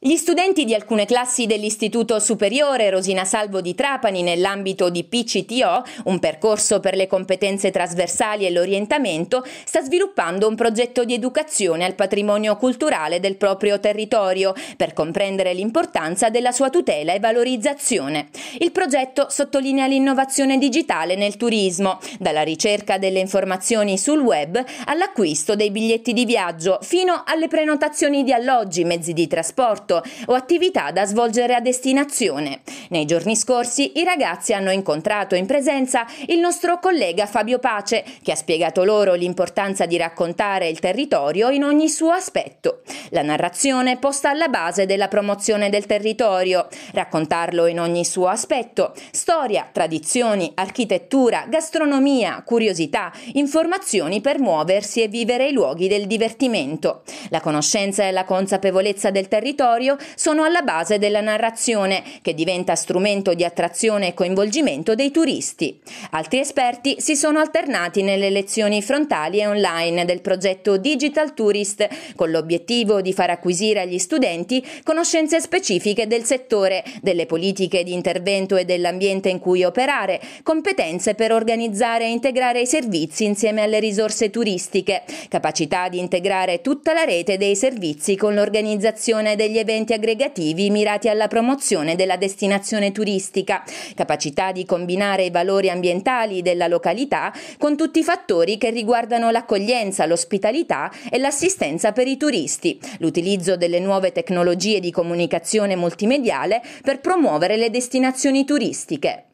Gli studenti di alcune classi dell'Istituto Superiore Rosina Salvo di Trapani nell'ambito di PCTO, un percorso per le competenze trasversali e l'orientamento, sta sviluppando un progetto di educazione al patrimonio culturale del proprio territorio per comprendere l'importanza della sua tutela e valorizzazione. Il progetto sottolinea l'innovazione digitale nel turismo, dalla ricerca delle informazioni sul web all'acquisto dei biglietti di viaggio fino alle prenotazioni di alloggi, mezzi di trasporto sport esatto, o attività da svolgere a destinazione. Nei giorni scorsi i ragazzi hanno incontrato in presenza il nostro collega Fabio Pace, che ha spiegato loro l'importanza di raccontare il territorio in ogni suo aspetto. La narrazione posta alla base della promozione del territorio, raccontarlo in ogni suo aspetto, storia, tradizioni, architettura, gastronomia, curiosità, informazioni per muoversi e vivere i luoghi del divertimento. La conoscenza e la consapevolezza del territorio territorio sono alla base della narrazione, che diventa strumento di attrazione e coinvolgimento dei turisti. Altri esperti si sono alternati nelle lezioni frontali e online del progetto Digital Tourist, con l'obiettivo di far acquisire agli studenti conoscenze specifiche del settore, delle politiche di intervento e dell'ambiente in cui operare, competenze per organizzare e integrare i servizi insieme alle risorse turistiche, capacità di integrare tutta la rete dei servizi con l'organizzazione degli eventi eventi aggregativi mirati alla promozione della destinazione turistica, capacità di combinare i valori ambientali della località con tutti i fattori che riguardano l'accoglienza, l'ospitalità e l'assistenza per i turisti, l'utilizzo delle nuove tecnologie di comunicazione multimediale per promuovere le destinazioni turistiche.